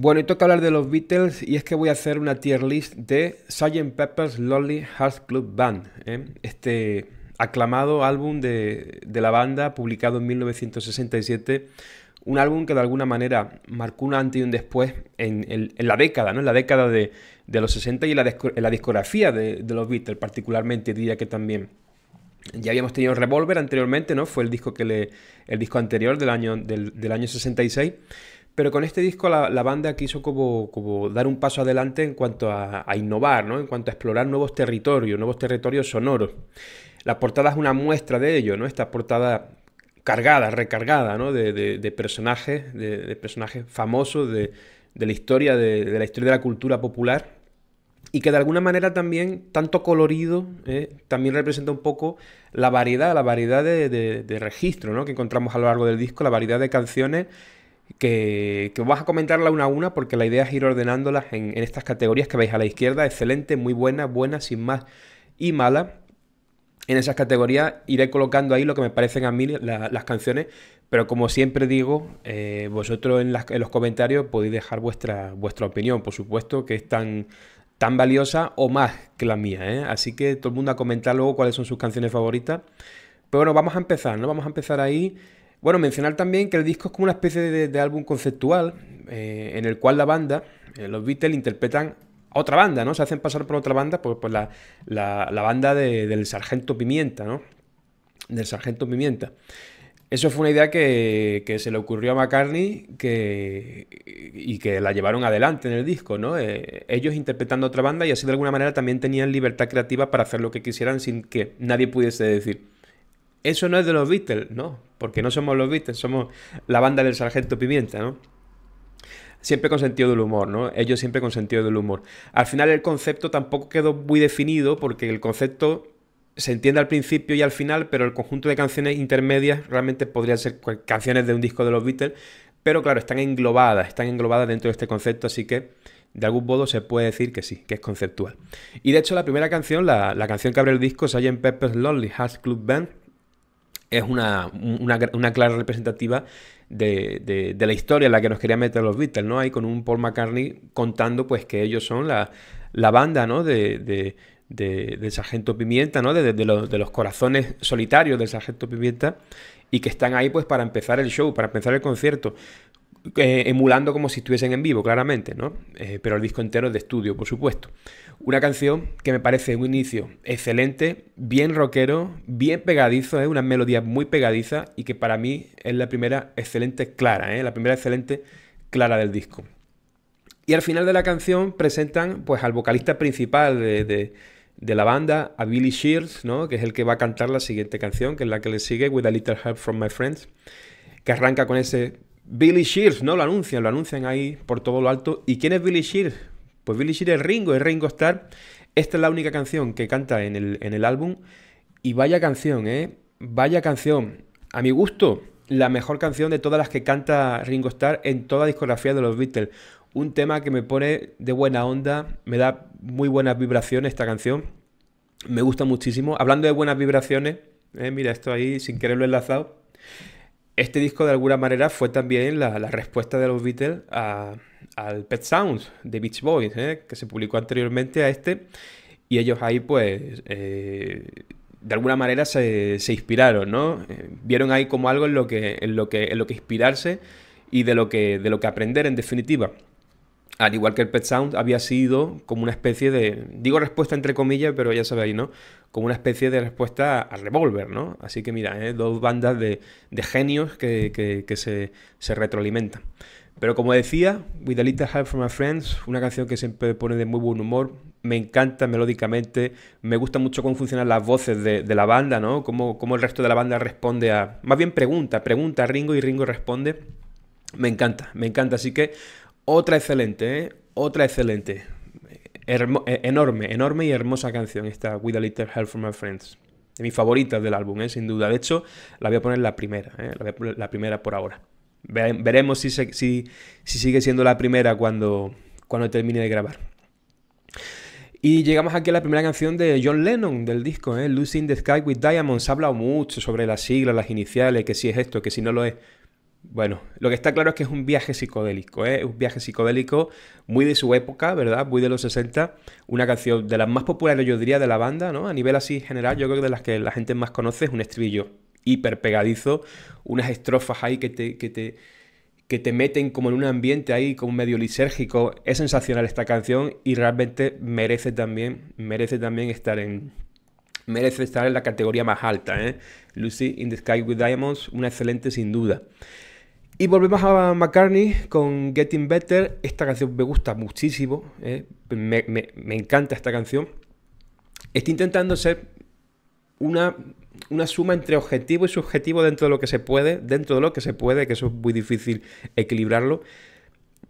Bueno, y toca hablar de los Beatles y es que voy a hacer una tier list de Sgt. Pepper's Lonely Hearts Club Band. ¿eh? Este aclamado álbum de, la banda publicado en 1967. Un álbum que de alguna manera marcó un antes y un después en, la década, ¿no? En la década de, los 60 y en la, discografía de, los Beatles particularmente, diría que también. Ya habíamos tenido Revolver anteriormente, ¿no? Fue el disco que le, el disco anterior del año, del, del año 66. Pero con este disco la, banda quiso como, dar un paso adelante en cuanto a, innovar, en cuanto a explorar nuevos territorios, nuevos territorios sonoros. La portada es una muestra de ello, ¿no? Esta portada cargada, recargada, ¿no? De, personajes, de, personajes famosos de, la historia, de, la historia de la cultura popular. Y que de alguna manera también, tanto colorido, ¿eh? también representa un poco la variedad, la variedad de, registro ¿no? que encontramos a lo largo del disco, la variedad de canciones que, vas a comentarla una a una porque la idea es ir ordenándolas en, estas categorías que veis a la izquierda, excelente, muy buena, buena, sin más y mala. En esas categorías iré colocando ahí lo que me parecen a mí las canciones, pero como siempre digo, eh, vosotros en, los comentarios podéis dejar vuestra, vuestra opinión, por supuesto, que es tan, tan valiosa o más que la mía. ¿eh? Así que todo el mundo a comentar luego cuáles son sus canciones favoritas. Pero bueno, vamos a empezar, ¿no? Vamos a empezar ahí. Bueno, mencionar también que el disco es como una especie de, álbum conceptual eh, en el cual la banda, eh, los Beatles, interpretan a otra banda, ¿no? Se hacen pasar por otra banda, pues, pues la, banda del Sargento Pimienta, ¿no? Del Sargento Pimienta. Eso fue una idea que, se le ocurrió a McCartney que, y que la llevaron adelante en el disco, ¿no? Eh, ellos interpretando otra banda y así de alguna manera también tenían libertad creativa para hacer lo que quisieran sin que nadie pudiese decir eso no es de los Beatles, no, porque no somos los Beatles, somos la banda del sargento Pimienta, ¿no? Siempre con sentido del humor, ¿no? Ellos siempre con sentido del humor. Al final el concepto tampoco quedó muy definido porque el concepto se entiende al principio y al final, pero el conjunto de canciones intermedias realmente podrían ser canciones de un disco de los Beatles, pero claro, están englobadas, están englobadas dentro de este concepto, así que de algún modo se puede decir que sí, que es conceptual. Y de hecho la primera canción, la, canción que abre el disco, es en Pepper's Lonely Hearts Club Band, es una, una, clara representativa de, la historia en la que nos querían meter los Beatles, ¿no? Ahí con un Paul McCartney contando pues que ellos son la, banda, ¿no? De, de, Sargento Pimienta, ¿no? Los, de, los, corazones solitarios del Sargento Pimienta y que están ahí pues para empezar el show, para empezar el concierto. Eh, emulando como si estuviesen en vivo, claramente, ¿no? Eh, pero el disco entero es de estudio, por supuesto. Una canción que me parece un inicio excelente, bien rockero, bien pegadizo, es una melodía muy pegadiza y que para mí es la primera excelente clara, ¿eh? la primera excelente clara del disco. Y al final de la canción presentan pues al vocalista principal de, de, la banda, a Billy Shears, ¿no? que es el que va a cantar la siguiente canción, que es la que le sigue, With a Little Help from My Friends, que arranca con ese Billy Shears, ¿no? Lo anuncian, lo anuncian ahí por todo lo alto. ¿Y quién es Billy Shears? Pues Billy Shears es Ringo, es Ringo Starr. Esta es la única canción que canta en el, álbum. Y vaya canción, ¿eh? Vaya canción. A mi gusto, la mejor canción de todas las que canta Ringo Starr en toda discografía de los Beatles. Un tema que me pone de buena onda, me da muy buenas vibraciones esta canción. Me gusta muchísimo. Hablando de buenas vibraciones, ¿eh? mira esto ahí, sin quererlo enlazado este disco de alguna manera fue también la, respuesta de los Beatles al Pet Sounds de Beach Boys, ¿eh? que se publicó anteriormente a este, y ellos ahí pues eh, de alguna manera se, inspiraron, ¿no? Eh, vieron ahí como algo en lo que, lo que, en lo que inspirarse y de lo que, de lo que aprender en definitiva al igual que el Pet Sound, había sido como una especie de, digo respuesta entre comillas, pero ya sabéis, ¿no? Como una especie de respuesta al Revolver, ¿no? Así que mira, ¿eh? dos bandas de, genios que, se, retroalimentan. Pero como decía, With a Little Help from My Friends, una canción que siempre pone de muy buen humor, me encanta melódicamente, me gusta mucho cómo funcionan las voces de, la banda, ¿no? Cómo, cómo el resto de la banda responde a, más bien pregunta, pregunta a Ringo y Ringo responde. Me encanta, me encanta. Así que otra excelente, ¿eh? Otra excelente. E-, enorme, enorme y hermosa canción esta With a Little Help from My Friends. mi favorita del álbum, ¿eh? sin duda. De hecho, la voy a poner la primera, ¿eh? la, primera por ahora. veremos si, sigue siendo la primera cuando, termine de grabar. Y llegamos aquí a la primera canción de John Lennon del disco, ¿eh? Losing the Sky with Diamonds. Ha hablado mucho sobre las siglas, las iniciales, que si es esto, que si no lo es. Bueno, lo que está claro es que es un viaje psicodélico, es ¿eh? un viaje psicodélico muy de su época, ¿verdad? Muy de los 60, una canción de las más populares, yo diría, de la banda, ¿no? A nivel así general, yo creo que de las que la gente más conoce es un estribillo hiper pegadizo, unas estrofas ahí que te, que te, meten como en un ambiente ahí como medio lisérgico. Es sensacional esta canción y realmente merece también, merece también estar en, merece estar en la categoría más alta. ¿eh? Lucy in the Sky with Diamonds, una excelente sin duda. Y volvemos a McCartney con Getting Better. Esta canción me gusta muchísimo. ¿eh? Me, encanta esta canción. Está intentando ser una, una suma entre objetivo y subjetivo dentro de lo que se puede. Dentro de lo que se puede, que eso es muy difícil equilibrarlo.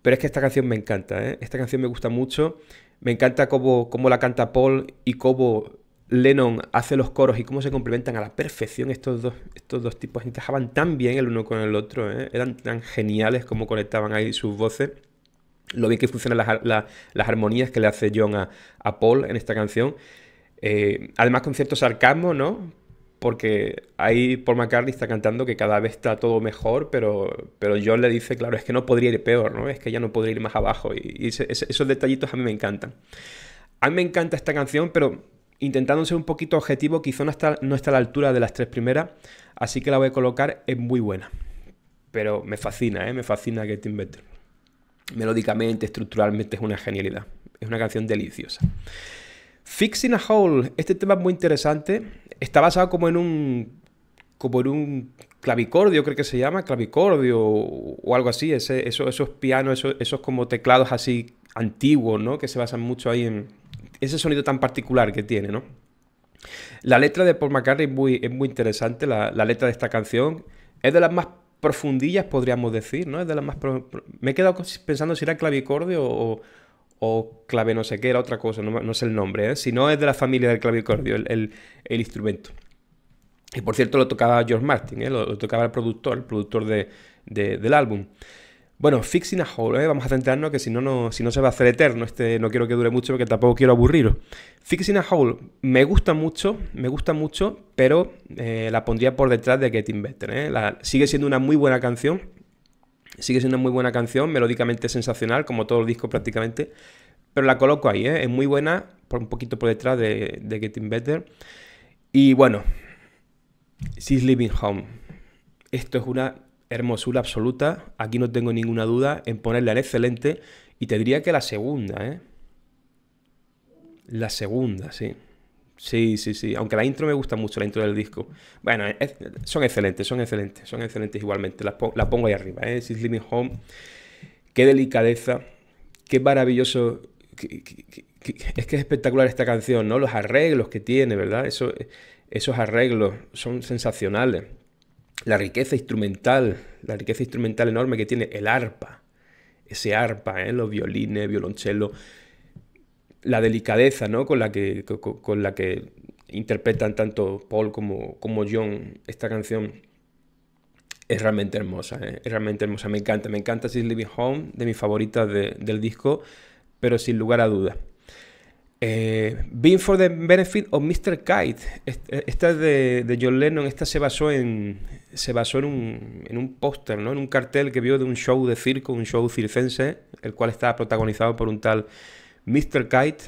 Pero es que esta canción me encanta. ¿eh? Esta canción me gusta mucho. Me encanta cómo, cómo la canta Paul y cómo Lennon hace los coros y cómo se complementan a la perfección estos dos, estos dos tipos encajaban tan bien el uno con el otro, ¿eh? eran tan geniales como conectaban ahí sus voces, lo bien que funcionan las, armonías que le hace John a, Paul en esta canción, eh, además con cierto sarcasmo, ¿no? Porque ahí Paul McCartney está cantando que cada vez está todo mejor, pero, pero John le dice, claro, es que no podría ir peor, ¿no? Es que ya no podría ir más abajo. Y, esos detallitos a mí me encantan. A mí me encanta esta canción, pero intentando ser un poquito objetivo, quizá no está, a la altura de las tres primeras, así que la voy a colocar en muy buena. Pero me fascina, ¿eh? me fascina te Better. Melódicamente, estructuralmente es una genialidad. Es una canción deliciosa. Fixing a Hole, este tema es muy interesante. Está basado como en un como en un clavicordio, creo que se llama, clavicordio o algo así, esos, esos pianos, esos, esos como teclados así antiguos, ¿no? Que se basan mucho ahí en, ese sonido tan particular que tiene, ¿no? La letra de Paul McCartney es muy, es muy interesante, la, letra de esta canción es de las más profundillas, podríamos decir, ¿no? Es de las más... Me he quedado pensando si era clavicordio o, clave no sé qué, era otra cosa, no, es sé el nombre, ¿eh? si no es de la familia del clavicordio, el, instrumento. Y por cierto lo tocaba George Martin, ¿eh? lo, tocaba el productor, el productor del álbum. Bueno, Fixing a Hole, ¿eh? vamos a centrarnos que si no, no, si no se va a hacer eterno, este no quiero que dure mucho porque tampoco quiero aburriros. Fixing a Hole me gusta mucho, me gusta mucho, pero eh, la pondría por detrás de Getting Better. ¿eh? sigue siendo una muy buena canción, sigue siendo una muy buena canción, melódicamente sensacional, como todo el disco prácticamente, pero la coloco ahí, ¿eh? es muy buena, por un poquito por detrás de, de Getting Better. Y bueno, She's Living Home. Esto es una hermosura absoluta, aquí no tengo ninguna duda en ponerla en excelente y te diría que la segunda, ¿eh? La segunda, sí. Sí, sí, sí. Aunque la intro me gusta mucho, la intro del disco. Bueno, son excelentes, son excelentes, son excelentes igualmente. Las, pongo ahí arriba, ¿eh? Six Living Home. Qué delicadeza, qué maravilloso. es que es espectacular esta canción, ¿no? Los arreglos que tiene, ¿verdad? esos arreglos son sensacionales la riqueza instrumental, la riqueza instrumental enorme que tiene el arpa, ese arpa, ¿eh? los violines, violonchelo, la delicadeza ¿no? con, la que, con, la que interpretan tanto Paul como, como John esta canción. Es realmente hermosa, ¿eh? es realmente hermosa. Me encanta, me encanta She's Living Home, de mis favoritas del disco, pero sin lugar a dudas. Eh, Being for the Benefit of Mr. Kite. Eh, esta de, de John Lennon, esta se basó en, se basó en un, en un póster, ¿no? en un cartel que vio de un show de circo, un show circense, el cual estaba protagonizado por un tal Mr. Kite.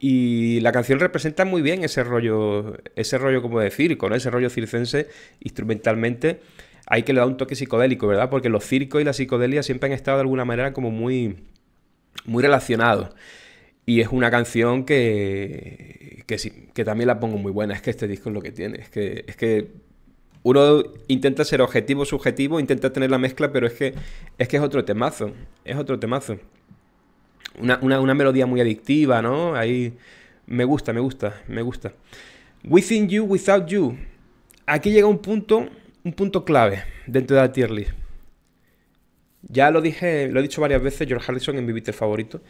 Y la canción representa muy bien ese rollo, ese rollo como de circo, ese rollo circense instrumentalmente. Hay que le da un toque psicodélico, ¿verdad? Porque los circos y la psicodelia siempre han estado de alguna manera como muy, muy relacionados. Y es una canción que, que, también la pongo muy buena. Es que este disco es lo que tiene. Es que, es que uno intenta ser objetivo, subjetivo, intenta tener la mezcla, pero es que es, que es otro temazo. Es otro temazo. Una, melodía muy adictiva, ¿no? Ahí me gusta, me gusta, me gusta. Within You, Without You. Aquí llega un punto, un punto clave dentro de la tier list. Ya lo dije, lo he dicho varias veces, George Harrison en mi Beatle favorito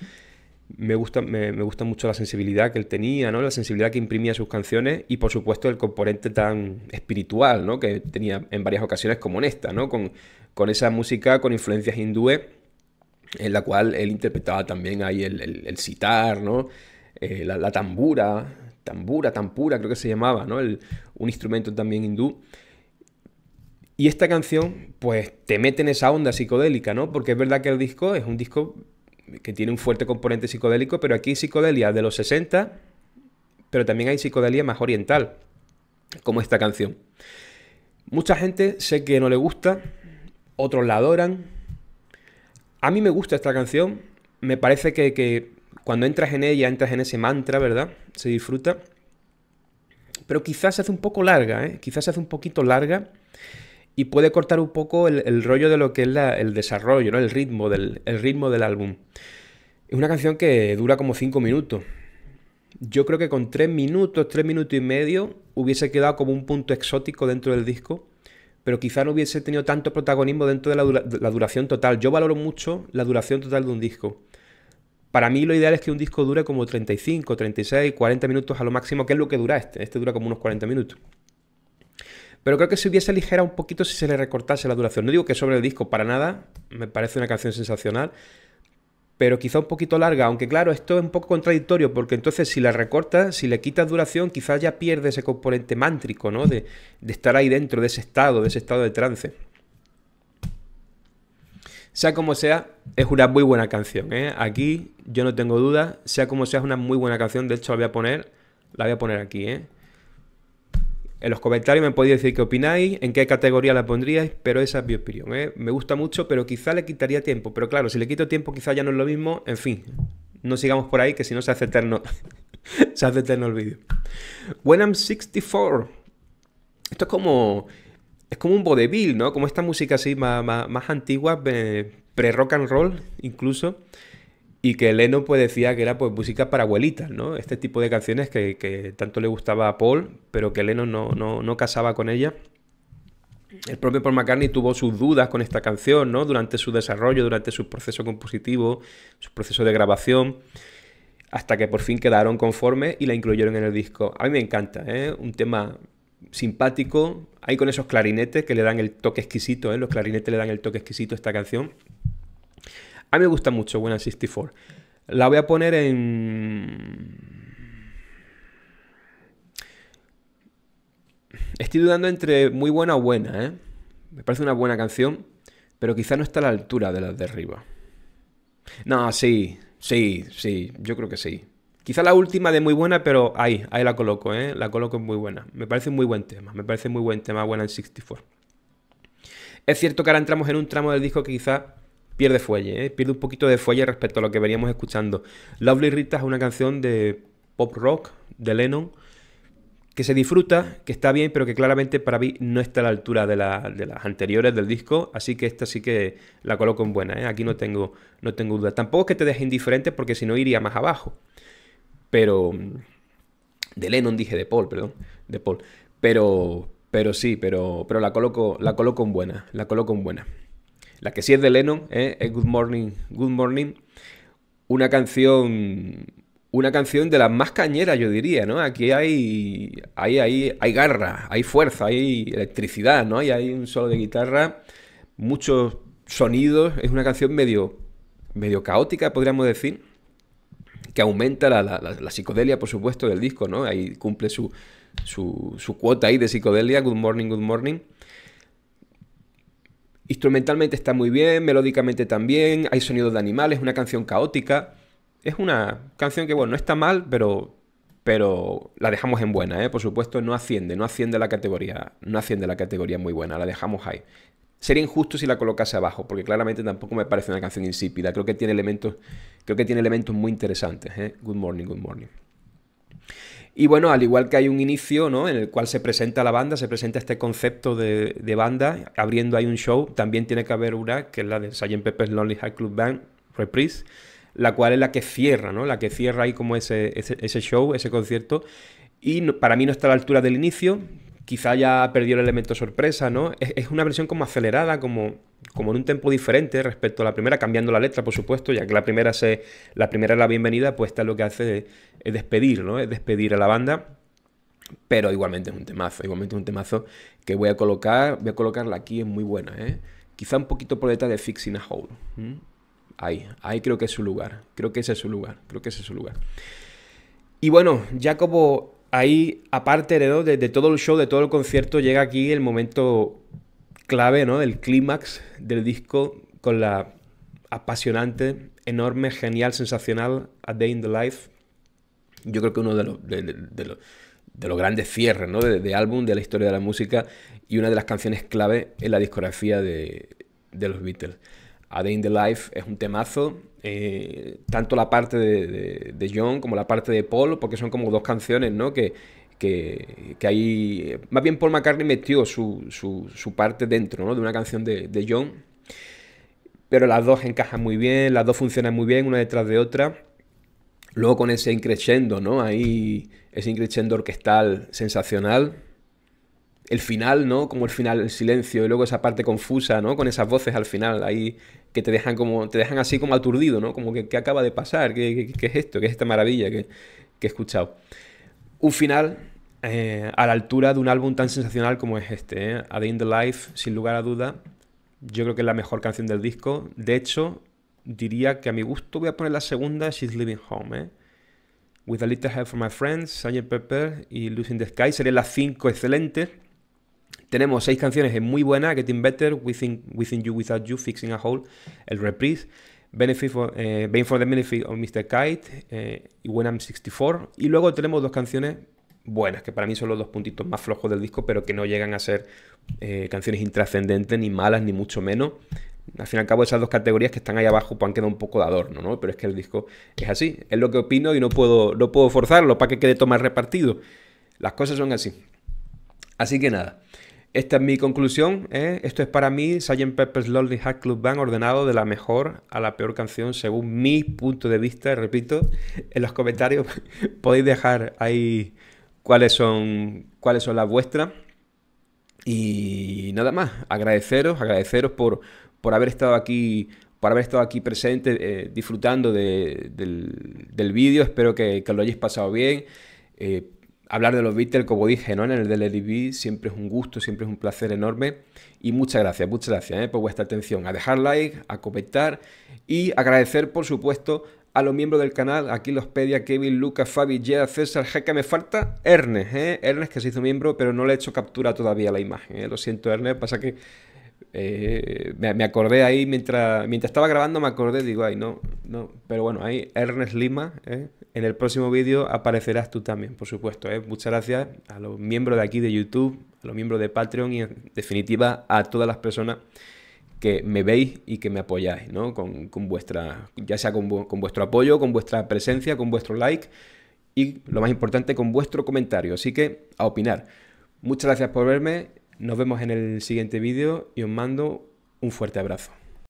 me gusta, me, gusta mucho la sensibilidad que él tenía, ¿no? La sensibilidad que imprimía sus canciones y por supuesto el componente tan espiritual, ¿no? Que tenía en varias ocasiones como en esta, ¿no? Con, con esa música con influencias hindúes en la cual él interpretaba también ahí el, el, el citar, ¿no? Eh, la, la, tambura, tambura, tampura creo que se llamaba, ¿no? El, un instrumento también hindú. Y esta canción, pues te mete en esa onda psicodélica, ¿no? Porque es verdad que el disco es un disco que tiene un fuerte componente psicodélico, pero aquí hay psicodelia de los 60, pero también hay psicodelia más oriental, como esta canción. Mucha gente sé que no le gusta, otros la adoran. A mí me gusta esta canción, me parece que, cuando entras en ella, entras en ese mantra, ¿verdad? Se disfruta. Pero quizás se hace un poco larga, ¿eh? Quizás se hace un poquito larga y puede cortar un poco el, rollo de lo que es el desarrollo, el, ritmo del, ritmo del álbum. Es una canción que dura como 5 minutos. Yo creo que con 3 minutos, 3 minutos y medio, hubiese quedado como un punto exótico dentro del disco, pero quizá no hubiese tenido tanto protagonismo dentro de la, la duración total. Yo valoro mucho la duración total de un disco. Para mí lo ideal es que un disco dure como 35, 36, 40 minutos a lo máximo, que es lo que dura este. Este dura como unos 40 minutos. Pero creo que se hubiese ligera un poquito si se le recortase la duración. No digo que sobre el disco para nada, me parece una canción sensacional, pero quizá un poquito larga, aunque claro, esto es un poco contradictorio, porque entonces si la recortas, si le quitas duración, quizás ya pierde ese componente mántrico, ¿no? De, estar ahí dentro, de ese estado, de ese estado de trance. Sea como sea, es una muy buena canción, ¿eh? Aquí yo no tengo duda, sea como sea, es una muy buena canción, de hecho la voy a poner, la voy a poner aquí, ¿eh? En los comentarios me podéis decir qué opináis, en qué categoría la pondríais, pero esa es mi opinión. ¿eh? Me gusta mucho, pero quizá le quitaría tiempo. Pero claro, si le quito tiempo, quizá ya no es lo mismo. En fin, no sigamos por ahí, que si no se hace eterno. se hace eterno el vídeo. When I'm 64. Esto es como. Es como un vodevil, ¿no? Como esta música así más, más, antigua, eh, pre-rock and roll, incluso y que Lennon pues decía que era pues música para abuelitas, ¿no? Este tipo de canciones que, tanto le gustaba a Paul, pero que Lennon no, no, no casaba con ella. El propio Paul McCartney tuvo sus dudas con esta canción, ¿no? Durante su desarrollo, durante su proceso compositivo, su proceso de grabación, hasta que por fin quedaron conformes y la incluyeron en el disco. A mí me encanta, ¿eh? Un tema simpático, ahí con esos clarinetes que le dan el toque exquisito, ¿eh? Los clarinetes le dan el toque exquisito a esta canción. A mí me gusta mucho Buena 64. La voy a poner en... Estoy dudando entre muy buena o buena, ¿eh? Me parece una buena canción, pero quizá no está a la altura de las de arriba. No, sí, sí, sí, yo creo que sí. Quizá la última de muy buena, pero ahí, ahí la coloco, ¿eh? La coloco en muy buena. Me parece muy buen tema, me parece muy buen tema, buena en 64. Es cierto que ahora entramos en un tramo del disco que quizá pierde fuelle, ¿eh? pierde un poquito de fuelle respecto a lo que veníamos escuchando. Lovely Rita es una canción de pop rock de Lennon que se disfruta, que está bien, pero que claramente para mí no está a la altura de, las anteriores del disco, así que esta sí que la coloco en buena, ¿eh? aquí no tengo, no tengo duda. Tampoco es que te deje indiferente porque si no iría más abajo, pero... De Lennon dije, de Paul, perdón, de Paul. Pero, pero sí, pero, pero la, coloco, la coloco en buena, la coloco en buena. La que sí es de Lennon ¿eh? es Good Morning, Good Morning. Una canción una canción de las más cañeras, yo diría, ¿no? Aquí hay, hay, hay, hay garra, hay fuerza, hay electricidad, ¿no? Y hay un solo de guitarra, muchos sonidos. Es una canción medio, medio caótica, podríamos decir, que aumenta la, la, la psicodelia, por supuesto, del disco, ¿no? Ahí cumple su, su, su cuota ahí de psicodelia, Good Morning, Good Morning. Instrumentalmente está muy bien, melódicamente también, hay sonidos de animales, una canción caótica. Es una canción que, bueno, no está mal, pero, pero la dejamos en buena, ¿eh? Por supuesto, no asciende, no asciende la categoría, no asciende la categoría muy buena, la dejamos ahí. Sería injusto si la colocase abajo, porque claramente tampoco me parece una canción insípida. Creo que tiene elementos, creo que tiene elementos muy interesantes. ¿eh? Good morning, good morning. Y bueno, al igual que hay un inicio, ¿no? En el cual se presenta la banda, se presenta este concepto de, banda, abriendo ahí un show, también tiene que haber una, que es la de Sgt. Pepper's Lonely High Club Band, Reprise, la cual es la que cierra, ¿no? La que cierra ahí como ese, ese, show, ese concierto. Y para mí no está a la altura del inicio, quizá ya perdió el elemento sorpresa, ¿no? Es, una versión como acelerada, como, como en un tempo diferente respecto a la primera, cambiando la letra, por supuesto, ya que la primera, se, la primera es la bienvenida, pues esta lo que hace es, despedir, ¿no? Es despedir a la banda. Pero igualmente es un temazo, igualmente es un temazo que voy a colocar, voy a colocarla aquí, es muy buena, ¿eh? Quizá un poquito por de Fixing a Hole. Ahí, ahí creo que es su lugar, creo que ese es su lugar, creo que ese es su lugar. Y bueno, ya como ahí, aparte de, todo el show, de todo el concierto, llega aquí el momento clave, ¿no? El clímax del disco con la apasionante, enorme, genial, sensacional A Day in the Life. Yo creo que uno de los, grandes cierres, ¿no? De, álbum, de la historia de la música y una de las canciones clave en la discografía de los Beatles. A Day in the Life es un temazo. Eh, tanto la parte de, John como la parte de Paul, porque son como dos canciones, ¿no? Que, que, Más bien Paul McCartney metió su, parte dentro, ¿no? De una canción de, John. Pero las dos encajan muy bien, las dos funcionan muy bien, una detrás de otra. Luego con ese increscendo, ¿no? Ahí, ese increscendo orquestal sensacional el final, ¿no? Como el final, el silencio, y luego esa parte confusa, ¿no? Con esas voces al final, ahí que te dejan como, te dejan así como aturdido, ¿no? Como que, ¿qué acaba de pasar? ¿Qué, es esto? ¿Qué es esta maravilla que, he escuchado? Un final eh, a la altura de un álbum tan sensacional como es este, ¿eh? A Day in the Life, sin lugar a duda, yo creo que es la mejor canción del disco. De hecho, diría que a mi gusto voy a poner la segunda, She's Living Home, ¿eh? With a Little Help from My Friends, Sgt. Pepper y Losing the Sky serían las cinco excelentes. Tenemos seis canciones en muy buena, Getting Better, Within, Within You, Without You, Fixing a Hole, El Reprise, Benefit for, eh, Bane for the Benefit of Mr. Kite eh, y When I'm 64. Y luego tenemos dos canciones buenas, que para mí son los dos puntitos más flojos del disco, pero que no llegan a ser eh, canciones intrascendentes, ni malas, ni mucho menos. Al fin y al cabo, esas dos categorías que están ahí abajo pues, han quedado un poco de adorno, ¿no? Pero es que el disco es así, es lo que opino y no puedo, no puedo forzarlo para que quede todo más repartido. Las cosas son así. Así que nada. Esta es mi conclusión. ¿eh? Esto es para mí Sgt. Pepper's Lonely Hack Club Band ordenado de la mejor a la peor canción según mi punto de vista. Repito, en los comentarios podéis dejar ahí cuáles son, cuáles son las vuestras. Y nada más, agradeceros, agradeceros por, por haber estado aquí por haber estado aquí presente, eh, disfrutando del, vídeo. Espero que, lo hayáis pasado bien. Eh, hablar de los Beatles, como dije, ¿no? En el DLDB siempre es un gusto, siempre es un placer enorme. Y muchas gracias, muchas gracias ¿eh? por vuestra atención. A dejar like, a comentar y agradecer, por supuesto, a los miembros del canal, aquí los pedia Kevin, Lucas, Fabi, Yeah, César, ¿qué me falta Ernest, ¿eh? Ernest que se hizo miembro, pero no le he hecho captura todavía la imagen, ¿eh? lo siento Ernest, pasa que eh, me, acordé ahí mientras, mientras estaba grabando, me acordé, digo, ay, no, no. Pero bueno, ahí Ernest Lima, ¿eh? en el próximo vídeo aparecerás tú también, por supuesto. ¿eh? Muchas gracias a los miembros de aquí de YouTube, a los miembros de Patreon y en definitiva a todas las personas que me veis y que me apoyáis, ¿no? Con, con vuestra, ya sea con, con vuestro apoyo, con vuestra presencia, con vuestro like y lo más importante, con vuestro comentario. Así que a opinar. Muchas gracias por verme nos vemos en el siguiente vídeo y os mando un fuerte abrazo.